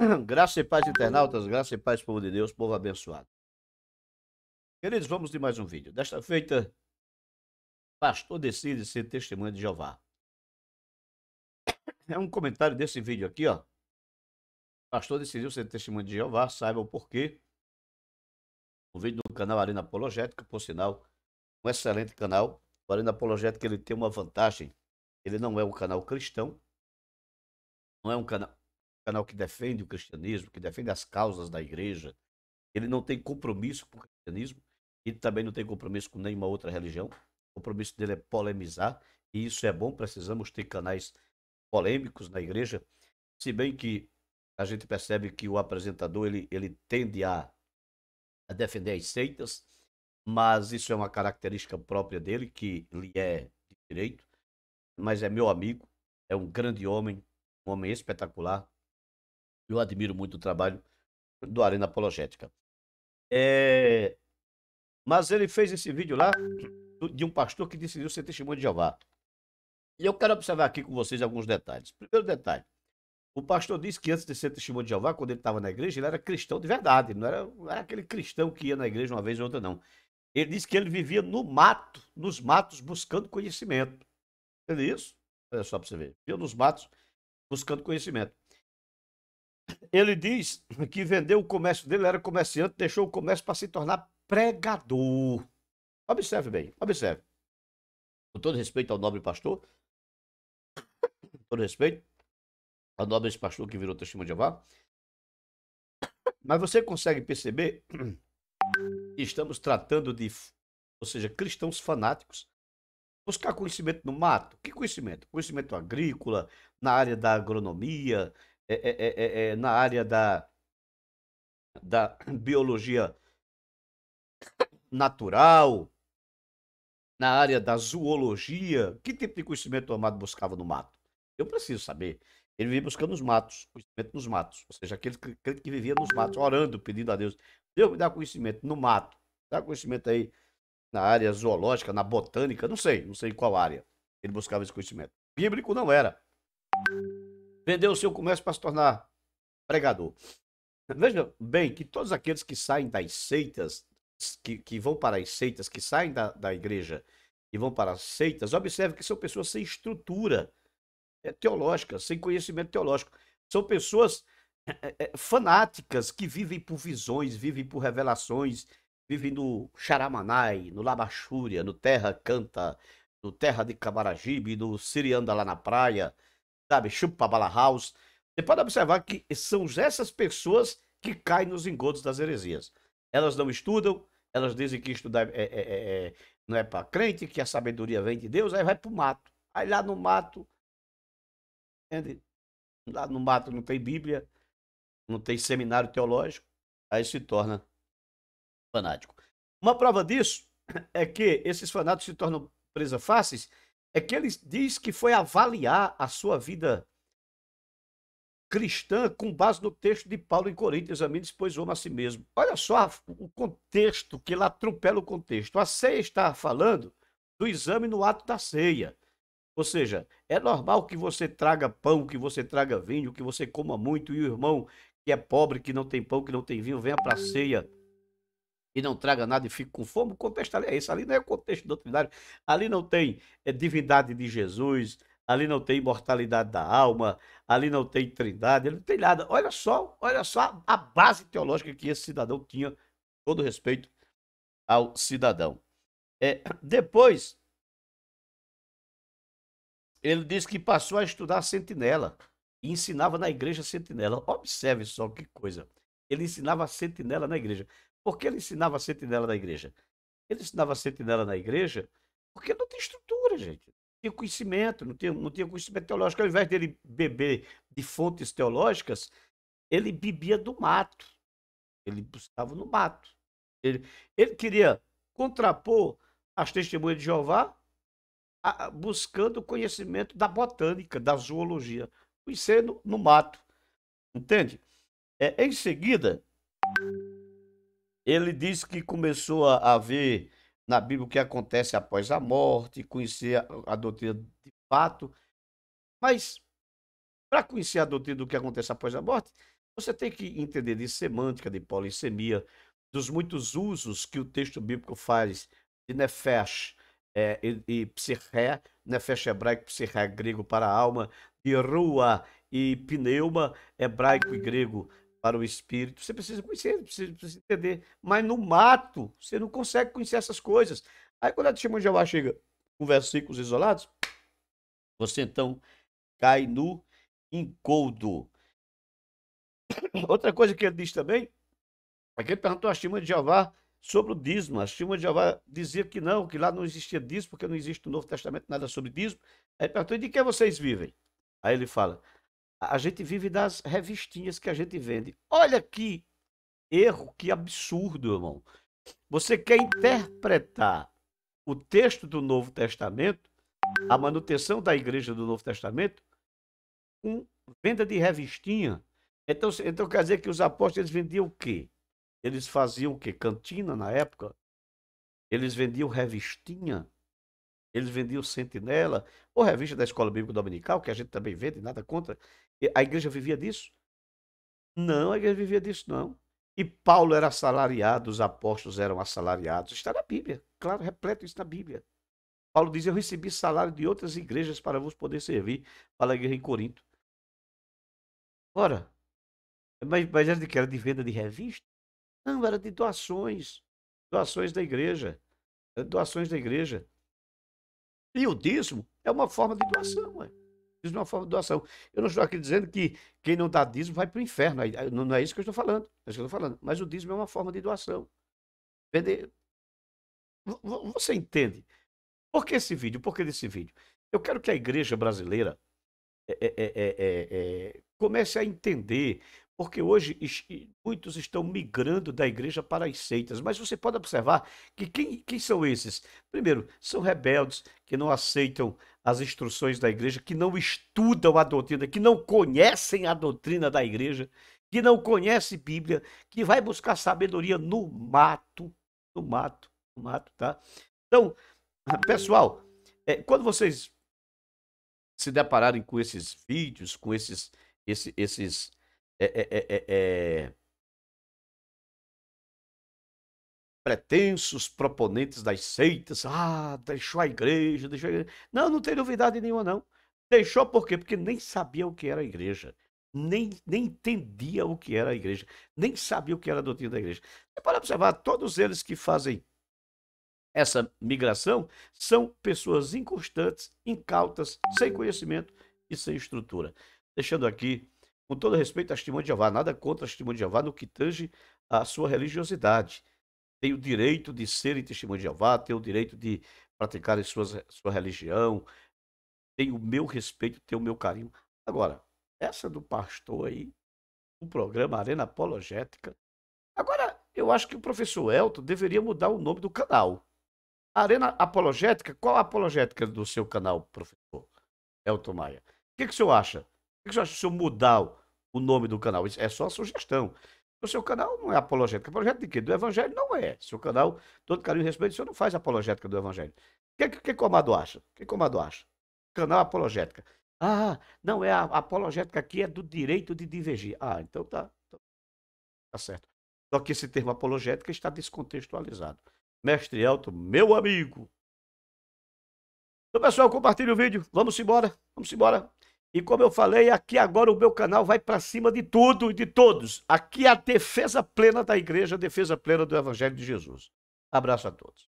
graça e paz, internautas, graça e paz, povo de Deus, povo abençoado. Queridos, vamos de mais um vídeo. Desta feita, pastor decide ser testemunha de Jeová. É um comentário desse vídeo aqui, ó. Pastor decidiu ser testemunha de Jeová, saiba o porquê. O vídeo do canal Arena Apologética, por sinal, um excelente canal. O Arena Apologética ele tem uma vantagem. Ele não é um canal cristão, não é um canal canal que defende o cristianismo, que defende as causas da igreja, ele não tem compromisso com o cristianismo e também não tem compromisso com nenhuma outra religião. O compromisso dele é polemizar e isso é bom, precisamos ter canais polêmicos na igreja, se bem que a gente percebe que o apresentador ele, ele tende a, a defender as seitas, mas isso é uma característica própria dele que lhe é de direito, mas é meu amigo, é um grande homem, um homem espetacular, eu admiro muito o trabalho do Arena Apologética. É... Mas ele fez esse vídeo lá de um pastor que decidiu ser testemunho de Jeová. E eu quero observar aqui com vocês alguns detalhes. Primeiro detalhe. O pastor disse que antes de ser testemunho de Jeová, quando ele estava na igreja, ele era cristão de verdade. não era, não era aquele cristão que ia na igreja uma vez ou outra, não. Ele disse que ele vivia no mato, nos matos, buscando conhecimento. Entendeu isso? Olha só para você ver. Vivia nos matos, buscando conhecimento ele diz que vendeu o comércio dele, era comerciante, deixou o comércio para se tornar pregador. Observe bem, observe. Com todo respeito ao nobre pastor, com todo respeito ao nobre pastor que virou testemunho de Jeová, mas você consegue perceber que estamos tratando de, ou seja, cristãos fanáticos, buscar conhecimento no mato. Que conhecimento? Conhecimento agrícola, na área da agronomia, é é, é, é, é, na área da, da biologia natural, na área da zoologia, que tipo de conhecimento o Amado buscava no mato? Eu preciso saber. Ele vivia buscando nos matos, conhecimento nos matos. Ou seja, aquele crente que vivia nos matos, orando, pedindo a Deus, Deus me dá conhecimento no mato. Dá conhecimento aí na área zoológica, na botânica, não sei, não sei em qual área ele buscava esse conhecimento. Bíblico não era vendeu o seu comércio para se tornar pregador. Veja bem que todos aqueles que saem das seitas, que, que vão para as seitas, que saem da, da igreja e vão para as seitas, observe que são pessoas sem estrutura eh, teológica, sem conhecimento teológico. São pessoas eh, eh, fanáticas que vivem por visões, vivem por revelações, vivem no Xaramanai, no Labachúria, no Terra Canta, no Terra de Camaragibe, no Sirianda lá na praia sabe? Chupa bala house. Você pode observar que são essas pessoas que caem nos engodos das heresias. Elas não estudam, elas dizem que estudar é, é, é, é não é para crente, que a sabedoria vem de Deus, aí vai para o mato. Aí lá no mato, entende? Lá no mato não tem Bíblia, não tem seminário teológico, aí se torna fanático. Uma prova disso é que esses fanáticos se tornam presa fáceis é que ele diz que foi avaliar a sua vida cristã com base no texto de Paulo em Coríntios, a mim depois o homem a si mesmo. Olha só o contexto, que ele atropela o contexto. A ceia está falando do exame no ato da ceia. Ou seja, é normal que você traga pão, que você traga vinho, que você coma muito e o irmão que é pobre, que não tem pão, que não tem vinho, venha para a ceia e não traga nada e fique com fome, o contexto ali é esse. Ali não é o contexto doutrinário. Ali não tem é, divindade de Jesus, ali não tem imortalidade da alma, ali não tem trindade, ele não tem nada. Olha só, olha só a base teológica que esse cidadão tinha, todo respeito ao cidadão. É, depois, ele diz que passou a estudar sentinela e ensinava na igreja sentinela. Observe só que coisa. Ele ensinava sentinela na igreja. Porque ele ensinava a sentinela na igreja. Ele ensinava a sentinela na igreja porque não tem estrutura, gente. Não tinha conhecimento, não tinha, não tinha conhecimento teológico. Ao invés dele beber de fontes teológicas, ele bebia do mato. Ele buscava no mato. Ele, ele queria contrapor as testemunhas de Jeová a, buscando conhecimento da botânica, da zoologia, conhecendo no mato. Entende? É, em seguida, ele diz que começou a, a ver na Bíblia o que acontece após a morte, conhecer a, a doutrina de fato. Mas, para conhecer a doutrina do que acontece após a morte, você tem que entender de semântica, de polissemia, dos muitos usos que o texto bíblico faz de nefesh é, e, e psirré, nefesh hebraico, psirré grego para alma, e rua e pneuma, hebraico e grego para o espírito, você precisa conhecer, precisa, precisa entender. Mas no mato, você não consegue conhecer essas coisas. Aí quando a testemunha de Jeová chega com versículos isolados, você então cai no encoldo. Outra coisa que ele diz também, é que ele perguntou a testemunha de Jeová sobre o dízimo. A testemunha de Jeová dizia que não, que lá não existia dízimo, porque não existe no Novo Testamento nada sobre dízimo. Aí ele perguntou, de que vocês vivem? Aí ele fala, a gente vive das revistinhas que a gente vende. Olha que erro, que absurdo, irmão. Você quer interpretar o texto do Novo Testamento, a manutenção da igreja do Novo Testamento, com venda de revistinha. Então, então quer dizer que os apóstolos vendiam o quê? Eles faziam o quê? Cantina na época? Eles vendiam revistinha? Eles vendiam sentinela? Ou revista da Escola Bíblica Dominical, que a gente também vende, nada contra. A igreja vivia disso? Não, a igreja vivia disso, não. E Paulo era assalariado, os apóstolos eram assalariados. Está na Bíblia, claro, repleto isso na Bíblia. Paulo diz: Eu recebi salário de outras igrejas para vos poder servir. para a igreja em Corinto. Ora, mas, mas era de que? Era de venda de revista? Não, era de doações. Doações da igreja. Doações da igreja. E o dízimo é uma forma de doação, ué dízimo é uma forma de doação. Eu não estou aqui dizendo que quem não dá dízimo vai para o inferno. Não é isso que eu estou falando. É isso que eu estou falando. Mas o dízimo é uma forma de doação. Entendeu? Você entende? Por que esse vídeo? Por que desse vídeo? Eu quero que a igreja brasileira é, é, é, é, é comece a entender porque hoje muitos estão migrando da igreja para as seitas, mas você pode observar que quem, quem são esses? Primeiro, são rebeldes que não aceitam as instruções da igreja, que não estudam a doutrina, que não conhecem a doutrina da igreja, que não conhecem Bíblia, que vai buscar sabedoria no mato, no mato, no mato, tá? Então, pessoal, é, quando vocês se depararem com esses vídeos, com esses, esse, esses é é, é, é, é, pretensos proponentes das seitas, ah, deixou a igreja, deixou a igreja. Não, não tem novidade nenhuma, não. Deixou por quê? Porque nem sabia o que era a igreja. Nem, nem entendia o que era a igreja. Nem sabia o que era a doutrina da igreja. Você pode observar, todos eles que fazem essa migração são pessoas inconstantes, incautas, sem conhecimento e sem estrutura. Deixando aqui com todo respeito à testemunha de Jeová, nada contra as testemunhas de Jeová no que tange à sua religiosidade. Tem o direito de serem testemunhas de Jeová, tem o direito de praticarem suas, sua religião, tem o meu respeito, tem o meu carinho. Agora, essa do pastor aí, o programa Arena Apologética. Agora, eu acho que o professor Elton deveria mudar o nome do canal. Arena Apologética? Qual a apologética do seu canal, professor Elton Maia? O que, que o senhor acha? O que, que o senhor acha se eu mudar o o nome do canal. é só a sugestão. O seu canal não é apologética. Apologética de quê? Do evangelho não é. Seu canal, todo carinho e respeito, o senhor não faz apologética do evangelho. O que, que, que comado acha? O que comado acha? Canal apologética. Ah, não, é a, a apologética aqui é do direito de divergir. Ah, então tá. Então, tá certo. Só que esse termo apologética está descontextualizado. Mestre Elton, meu amigo. Então, pessoal, compartilhe o vídeo. Vamos embora. Vamos embora. E como eu falei, aqui agora o meu canal vai para cima de tudo e de todos. Aqui é a defesa plena da igreja, a defesa plena do Evangelho de Jesus. Abraço a todos.